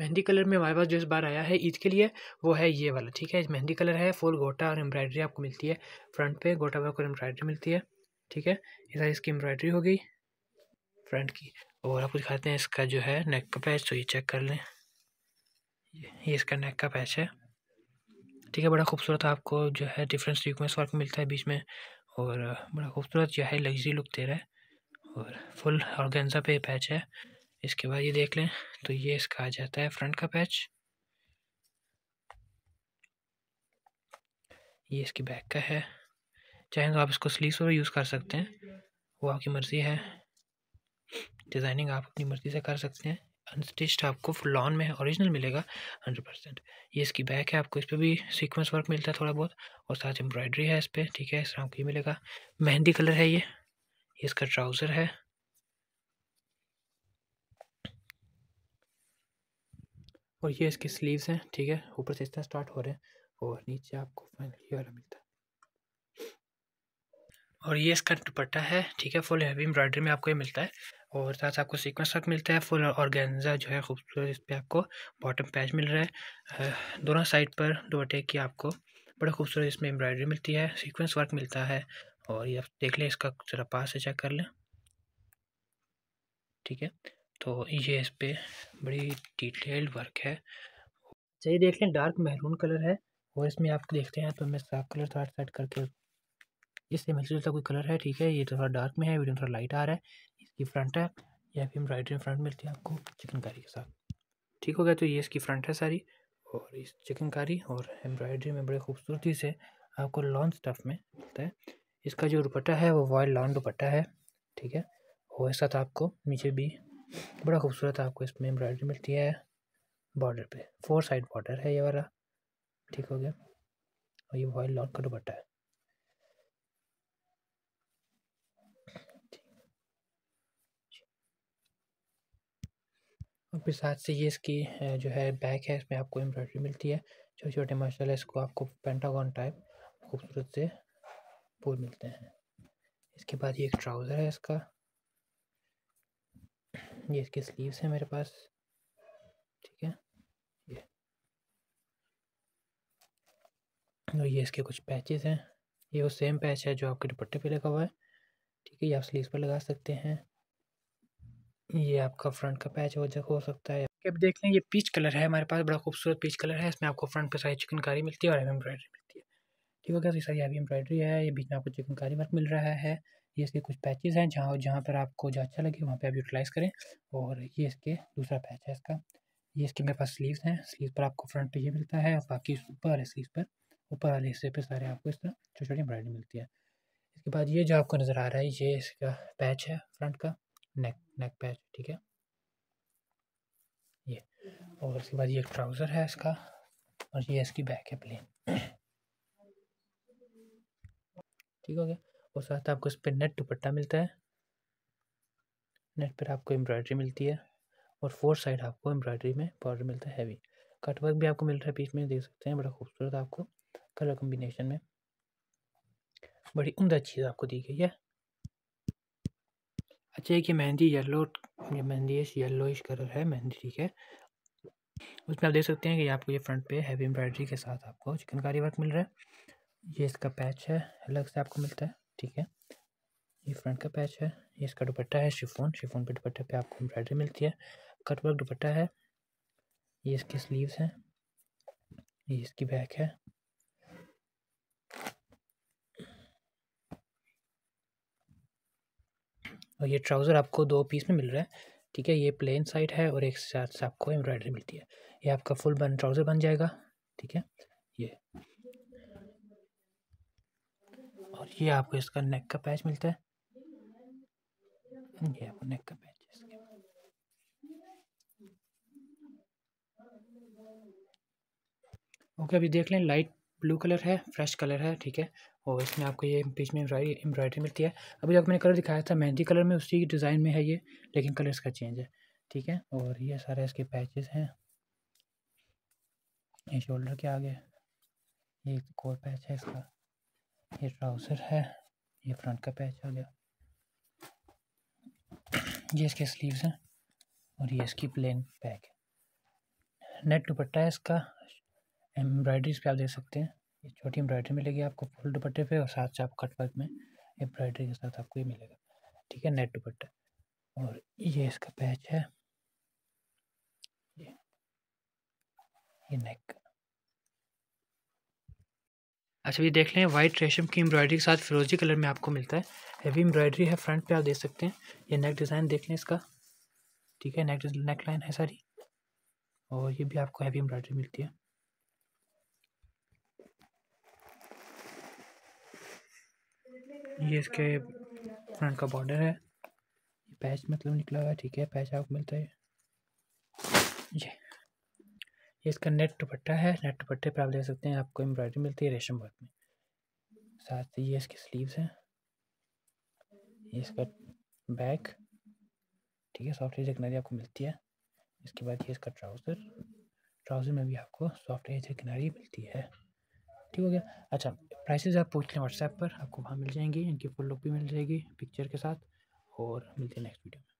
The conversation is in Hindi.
मेहंदी कलर में हमारे पास जो इस बार आया है ईद के लिए वो है ये वाला ठीक है मेहंदी कलर है फुल गोटा और एम्ब्रॉयडरी आपको मिलती है फ्रंट पे गोटा वर्क और एम्ब्रॉयडरी मिलती है ठीक है इधर इसकी एम्ब्रॉयडरी हो गई फ्रंट की और आपको दिखाते हैं इसका जो है नेक का पैच तो ये चेक कर लें ये इसका नेक का पैच है ठीक है बड़ा खूबसूरत आपको जो है डिफरेंट सीक्वेंस वर्क मिलता है बीच में और बड़ा खूबसूरत जो है लग्जरी लुक दे रहा है और फुल ऑर्गेन्जा पे पैच है इसके बाद ये देख लें तो ये इसका आ जाता है फ्रंट का पैच ये इसकी बैक का है चाहें तो आप इसको स्लीव पर यूज़ कर सकते हैं वो आपकी मर्ज़ी है डिज़ाइनिंग आप अपनी मर्ज़ी से कर सकते हैं अनस्टिच्ड आपको लॉन में ओरिजिनल मिलेगा हंड्रेड परसेंट ये इसकी बैक है आपको इस पर भी सीक्वेंस वर्क मिलता है थोड़ा बहुत और साथ एम्ब्रॉयडरी है इस पर ठीक है इस तरह आपको ये मिलेगा मेहंदी कलर है ये इसका ट्राउज़र है और ये इसके स्लीव्स हैं ठीक है ऊपर से इस तरह स्टार्ट हो रहे हैं और नीचे आपको फाइनल ये वाला मिलता है और ये इसका दुपट्टा है ठीक है फुल हैवी एम्ब्रॉयडरी में आपको ये मिलता है और साथ आपको सीक्वेंस वर्क मिलता है फुल और गेंजा जो है खूबसूरत इस पर आपको बॉटम पैच मिल रहा है दोनों साइड पर दुपट्टे की आपको बड़ा खूबसूरत इसमें एम्ब्रॉयडरी मिलती है सीक्वेंस वर्क मिलता है और ये आप देख लें इसका ज़रा पास से चेक कर लें ठीक है तो ये इस पर बड़ी डिटेल्ड वर्क है चाहिए अच्छा, देख लें डार्क महरून कलर है और इसमें आप देखते हैं तो मैं साफ कलर थोड़ा सेट करके इससे मिलता जुलता कोई कलर है ठीक है ये तो थोड़ा डार्क में है वीडियो थोड़ा लाइट आ रहा है इसकी फ्रंट है या फिर राइट फ्रंट मिलती है आपको चिकनकारी के साथ ठीक हो गया तो ये इसकी फ्रंट है सारी और इस चिकनकारी और एम्ब्रॉयडरी में बड़े खूबसूरती से आपको लॉन्ग स्टफ में मिलता है इसका जो दुपट्टा है वो वॉयल लॉन्ग दुपट्टा है ठीक है और इसके साथ आपको नीचे भी बड़ा खूबसूरत आपको इसमें एम्ब्रॉयडरी मिलती है बॉर्डर पे फोर साइड बॉर्डर है ये वाला ठीक हो गया और ये वॉइल लॉन्ग का दुपट्टा है और फिर साथ से ये इसकी जो है बैक है इसमें आपको एम्ब्रॉयडरी मिलती है छोटे छोटे मार्शल है इसको आपको पेंटागॉन टाइप खूबसूरत से फूल मिलते हैं इसके बाद ये एक ट्राउज़र है इसका ये इसके स्लीव्स हैं मेरे पास ठीक है ये और ये इसके कुछ पैचेस हैं ये वो सेम पैच है जो आपके दुपट्टे पे लगा हुआ है ठीक है ये आप स्लीव्स पर लगा सकते हैं ये आपका फ्रंट का पैच हो हो सकता है अब देख लें ये पीच कलर है हमारे पास बड़ा खूबसूरत पीच कलर है इसमें आपको फ्रंट पर सारी चिकनकारी मिलती है और एम्ब्रॉयडरी मिलती है ठीक हो गया सारी एम्ब्रॉयडरी है ये बीच में आपको चिकनकारी वर्क मिल रहा है ये इसके कुछ पैचेस हैं जहाँ जहाँ पर आपको जो अच्छा लगे वहाँ पे आप यूटिलाइज़ करें और ये इसके दूसरा पैच है इसका ये इसके मेरे पास स्लीव्स हैं स्लीव पर आपको फ्रंट पे ये मिलता है और बाकी ऊपर वाले स्लीव पर ऊपर वाले हिस्से पर सारे आपको इस तरह छोटी छोटी एम्ब्रॉयडरी मिलती है इसके बाद ये जो आपको नज़र आ रहा है ये इसका पैच है फ्रंट का नेक नेक पैच ठीक है ये और इसके बाद ये एक ट्राउज़र है इसका और ये इसकी बैक है प्लेन ठीक हो गया और साथ आपको इस पर नेट दुपट्टा मिलता है नेट पर आपको एम्ब्रॉयडरी मिलती है और फोर साइड आपको एम्ब्रॉयडरी में बॉर्डर मिलता है हैवी कट वर्क भी आपको मिल रहा है बीच में देख सकते हैं बड़ा खूबसूरत आपको कलर कम्बिनेशन में बड़ी उमदा चीज़ आपको दी गई है अच्छा एक ये मेहंदी येलो ये मेहंदी येलोइश कलर है मेहंदी ठीक है उसमें आप देख सकते हैं कि आपको ये फ्रंट पे हैवी एम्ब्रॉयडरी के साथ आपको चिकनकारी वर्क मिल रहा है ये इसका पैच है अलग से आपको मिलता है ठीक है ये फ्रंट का पैच है ये इसका दुपट्टा है शिफोन शिफोन पे दुपट्टे पे आपको एम्ब्रॉयडरी मिलती है कट वर्क दुपट्टा है ये इसके स्लीव्स हैं ये इसकी बैक है और ये ट्राउज़र आपको दो पीस में मिल रहा है ठीक है ये प्लेन साइड है और एक साथ आपको एम्ब्रॉयडरी मिलती है ये आपका फुल बन ट्राउज़र बन जाएगा ठीक है ये और ये आपको इसका नेक का पैच मिलता है ये आपको नेक का पैच ओके अभी देख लें लाइट ब्लू कलर है फ्रेश कलर है ठीक है और इसमें आपको ये बीच में एम्ब्रॉयडरी मिलती है अभी जो मैंने कलर दिखाया था मेहंदी कलर में उसी डिज़ाइन में है ये लेकिन कलर इसका चेंज है ठीक है और ये सारे इसके पैचेस हैं ये शोल्डर के आगे ये और पैच है इसका ये ट्राउज़र है ये फ्रंट का पैच आ गया ये इसके स्लीव्स हैं और ये इसकी प्लेन पैक है नेट दुपट्टा है इसका एम्ब्रॉयडरीज पे आप देख सकते हैं ये छोटी एम्ब्रॉयडरी मिलेगी आपको फुल दुपट्टे पे और साथ साथ कट वर्क में एम्ब्रॉयडरी के साथ आपको ये मिलेगा ठीक है नेट दुपट्टा और ये इसका पैच है ये ये नेक अच्छा ये देख लें वाइट रेशम की एम्ब्रॉयडरी के साथ फिरोजी कलर में आपको मिलता है हैवी एम्ब्रॉयडरी है फ्रंट पे आप देख सकते हैं ये नेक डिज़ाइन देख लें इसका ठीक है नेक नेक लाइन है सारी और ये भी आपको हैवी एम्ब्रॉयडरी मिलती है ये इसके फ्रंट का बॉर्डर है पैच मतलब निकला हुआ है ठीक है पैच आपको मिलता है ये ये इसका नेट दुपट्टा है नेट दुपट्टे पे आप ले सकते हैं आपको एम्ब्रॉयडरी मिलती है रेशम वर्क में साथ ही ये इसके स्लीव्स हैं ये इसका बैक ठीक है सॉफ्ट एज किनारी आपको मिलती है इसके बाद ये इसका ट्राउज़र ट्राउज़र में भी आपको सॉफ्ट एज किनारी मिलती है ठीक हो गया अच्छा प्राइसेज आप पूछ लें व्हाट्सएप पर आपको वहाँ मिल जाएंगी इनकी फुल लुक भी मिल जाएगी पिक्चर के साथ और मिलते हैं नेक्स्ट वीडियो में